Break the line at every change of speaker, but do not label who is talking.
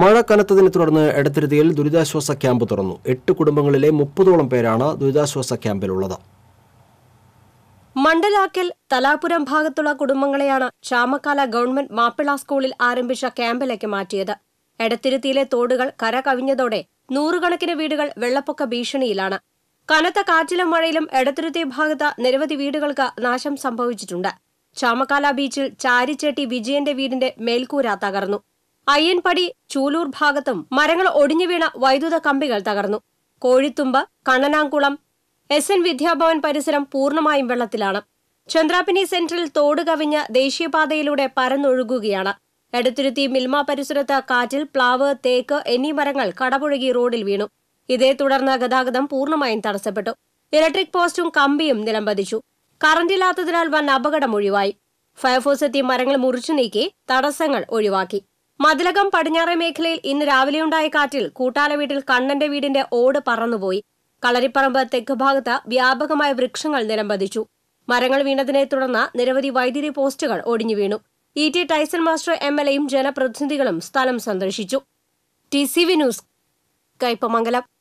മഴ കനത്തതിനെ തുടർന്ന് എടത്തിരുതിയിൽ ദുരിതാശ്വാസ ക്യാമ്പ് തുറന്നു എട്ട് കുടുംബങ്ങളിലെ മുപ്പതോളം പേരാണ് ദുരിതാശ്വാസ ക്യാമ്പിലുള്ളത്
മണ്ഡലാക്കൽ തലാപുരം ഭാഗത്തുള്ള കുടുംബങ്ങളെയാണ് ക്ഷാമകാല ഗവൺമെന്റ് മാപ്പിള സ്കൂളിൽ ആരംഭിച്ച ക്യാമ്പിലേക്ക് മാറ്റിയത് എടത്തിരുത്തിയിലെ തോടുകൾ കര കവിഞ്ഞതോടെ നൂറുകണക്കിന് വീടുകൾ വെള്ളപ്പൊക്ക ഭീഷണിയിലാണ് കനത്ത കാറ്റിലും മഴയിലും എടത്തിരുത്തി ഭാഗത്ത് നിരവധി വീടുകൾക്ക് നാശം സംഭവിച്ചിട്ടുണ്ട് ചാമക്കാല ബീച്ചിൽ ചാരിച്ചേട്ടി വിജയന്റെ വീടിന്റെ മേൽക്കൂര തകർന്നു അയ്യൻപടി ചൂലൂർ ഭാഗത്തും മരങ്ങൾ ഒടിഞ്ഞു വീണ വൈദ്യുത കമ്പികൾ തകർന്നു കോഴിത്തുമ്പ് കണ്ണനാംകുളം എസ് എൻ വിദ്യാഭവൻ പരിസരം പൂർണ്ണമായും വെള്ളത്തിലാണ് ചന്ദ്രാപിനി സെന്ററിൽ തോട് കവിഞ്ഞ് ദേശീയപാതയിലൂടെ പരന്നൊഴുകുകയാണ് എടുത്തുരുത്തി മിൽമ പരിസരത്ത് കാറ്റിൽ പ്ലാവ് തേക്ക് എന്നീ മരങ്ങൾ കടപുഴകി റോഡിൽ വീണു ഇതേ തുടർന്ന് ഗതാഗതം പൂർണ്ണമായും തടസ്സപ്പെട്ടു ഇലക്ട്രിക് പോസ്റ്റും കമ്പിയും നിലംപതിച്ചു കറന്റില്ലാത്തതിനാൽ വൻ അപകടം ഒഴിവായി ഫയർഫോഴ്സ് എത്തി മരങ്ങൾ മുറിച്ചു നീക്കി തടസ്സങ്ങൾ ഒഴിവാക്കി മതിലകം പടിഞ്ഞാറെ മേഖലയിൽ ഇന്ന് രാവിലെയുണ്ടായ കാറ്റിൽ കൂട്ടാല വീട്ടിൽ കണ്ണന്റെ വീടിന്റെ ഓട് പറന്നുപോയി കളരിപ്പറമ്പ് തെക്ക് ഭാഗത്ത് വ്യാപകമായ വൃക്ഷങ്ങൾ നിലംപതിച്ചു മരങ്ങൾ വീണതിനെ തുടർന്ന് നിരവധി വൈദ്യുതി പോസ്റ്റുകൾ ഒടിഞ്ഞു വീണു E T Tyson master M L എയും ജനപ്രതിനിധികളും സ്ഥലം സന്ദർശിച്ചു T C V news Kaipamangalam